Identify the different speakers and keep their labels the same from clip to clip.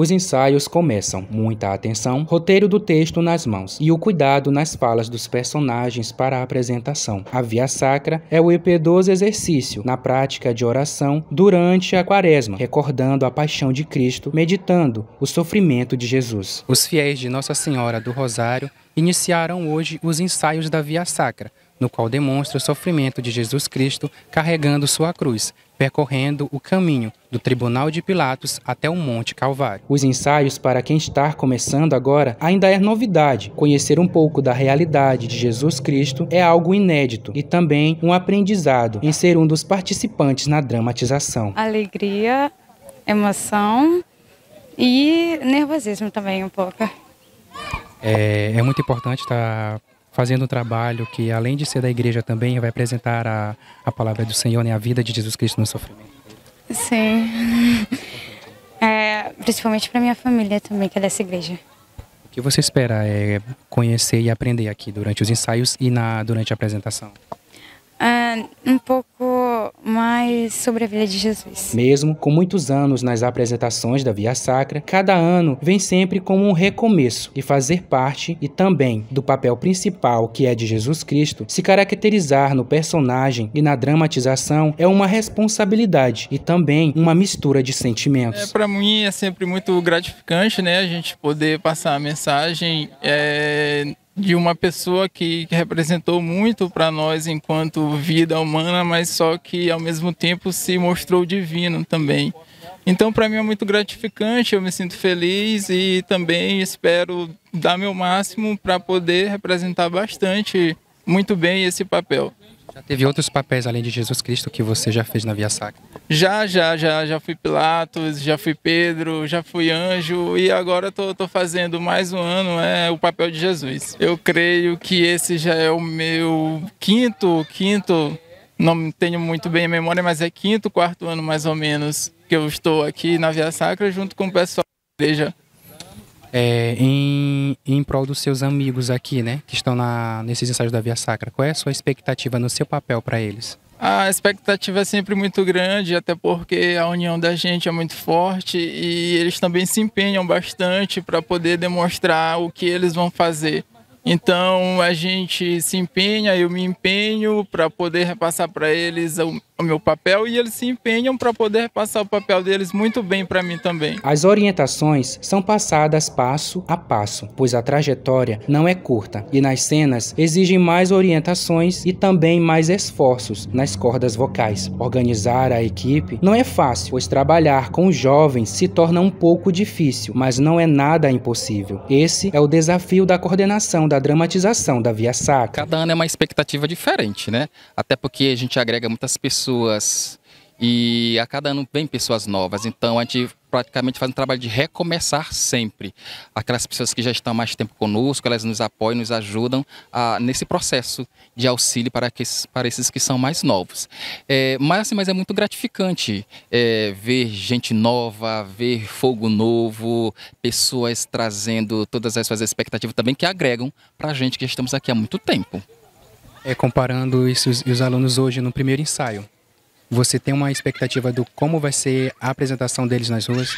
Speaker 1: Os ensaios começam, muita atenção, roteiro do texto nas mãos e o cuidado nas falas dos personagens para a apresentação. A Via Sacra é o EP12 exercício na prática de oração durante a quaresma, recordando a paixão de Cristo, meditando o sofrimento de Jesus. Os fiéis de Nossa Senhora do Rosário iniciaram hoje os ensaios da Via Sacra, no qual demonstra o sofrimento de Jesus Cristo carregando sua cruz, percorrendo o caminho do Tribunal de Pilatos até o Monte Calvário. Os ensaios, para quem está começando agora, ainda é novidade. Conhecer um pouco da realidade de Jesus Cristo é algo inédito e também um aprendizado em ser um dos participantes na dramatização.
Speaker 2: Alegria, emoção e nervosismo também um pouco.
Speaker 1: É, é muito importante estar tá fazendo um trabalho que, além de ser da igreja, também vai apresentar a, a palavra do Senhor, e né? a vida de Jesus Cristo no sofrimento.
Speaker 2: Sim. É, principalmente para minha família também, que é dessa igreja.
Speaker 1: O que você espera é conhecer e aprender aqui durante os ensaios e na, durante a apresentação?
Speaker 2: Ah, um pouco mais sobre a vida de Jesus.
Speaker 1: Mesmo com muitos anos nas apresentações da Via Sacra, cada ano vem sempre como um recomeço e fazer parte e também do papel principal que é de Jesus Cristo, se caracterizar no personagem e na dramatização é uma responsabilidade e também uma mistura de sentimentos. É,
Speaker 3: Para mim é sempre muito gratificante, né, a gente poder passar a mensagem é de uma pessoa que, representou muito para nós enquanto vida humana, mas só que ao mesmo tempo se mostrou divino também. Então, para mim é muito gratificante, eu me sinto feliz e também espero dar meu máximo para poder representar bastante, muito bem esse papel.
Speaker 1: Já teve outros papéis além de Jesus Cristo que você já fez na Via Sacra?
Speaker 3: Já, já, já, já fui Pilatos, já fui Pedro, já fui anjo e agora tô, tô fazendo mais um ano é o papel de Jesus. Eu creio que esse já é o meu quinto, quinto, não tenho muito bem a memória, mas é quinto, quarto ano mais ou menos que eu estou aqui na Via Sacra junto com o pessoal da igreja.
Speaker 1: É, em, em prol dos seus amigos aqui, né, que estão na, nesses ensaios da Via Sacra, qual é a sua expectativa no seu papel para eles?
Speaker 3: A expectativa é sempre muito grande, até porque a união da gente é muito forte e eles também se empenham bastante para poder demonstrar o que eles vão fazer. Então a gente se empenha, eu me empenho para poder repassar para eles o, o, meu papel e eles se empenham para poder repassar o papel deles muito bem para mim também.
Speaker 1: As orientações são passadas passo a passo, pois a trajetória não é curta e nas cenas exigem mais orientações e também mais esforços nas cordas vocais. Organizar a equipe não é fácil, pois trabalhar com jovens se torna um pouco difícil, mas não é nada impossível. Esse é o desafio da coordenação da dramatização da Via Sacra.
Speaker 2: Cada ano é uma expectativa diferente, né? Até porque a gente agrega muitas pessoas e a cada ano vem pessoas novas. Então a gente praticamente faz um trabalho de recomeçar sempre. Aquelas pessoas que já estão mais tempo conosco, elas nos apoiam, nos ajudam a, nesse processo de auxílio para, que, para esses que são mais novos. É, mas, assim, mas é muito gratificante é, ver gente nova, ver fogo novo, pessoas trazendo todas as suas expectativas também que agregam para a gente que já estamos aqui há muito tempo.
Speaker 1: É, comparando isso, os alunos hoje no primeiro ensaio, você tem uma expectativa do como vai ser a apresentação deles nas ruas?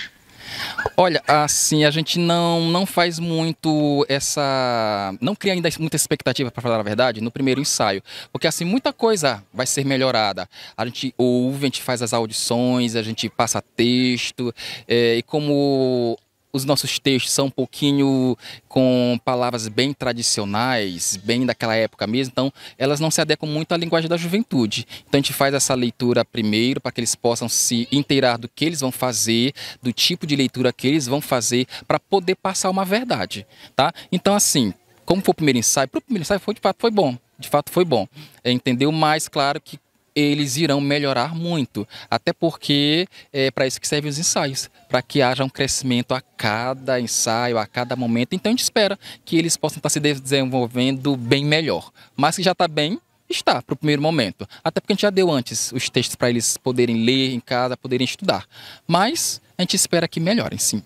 Speaker 2: Olha, assim, a gente não, não faz muito essa. Não cria ainda muita expectativa, para falar a verdade, no primeiro ensaio. Porque, assim, muita coisa vai ser melhorada. A gente ouve, a gente faz as audições, a gente passa texto. É, e como os nossos textos são um pouquinho com palavras bem tradicionais, bem daquela época mesmo, então elas não se adequam muito à linguagem da juventude. Então a gente faz essa leitura primeiro para que eles possam se inteirar do que eles vão fazer, do tipo de leitura que eles vão fazer para poder passar uma verdade, tá? Então assim, como foi o primeiro ensaio, para o primeiro ensaio foi de fato foi bom, de fato foi bom, é, entendeu? Mas claro que eles irão melhorar muito. Até porque é para isso que servem os ensaios, para que haja um crescimento a cada ensaio, a cada momento. Então a gente espera que eles possam estar se desenvolvendo bem melhor. Mas que já está bem, está para o primeiro momento. Até porque a gente já deu antes os textos para eles poderem ler em casa, poderem estudar. Mas a gente espera que melhorem, sim.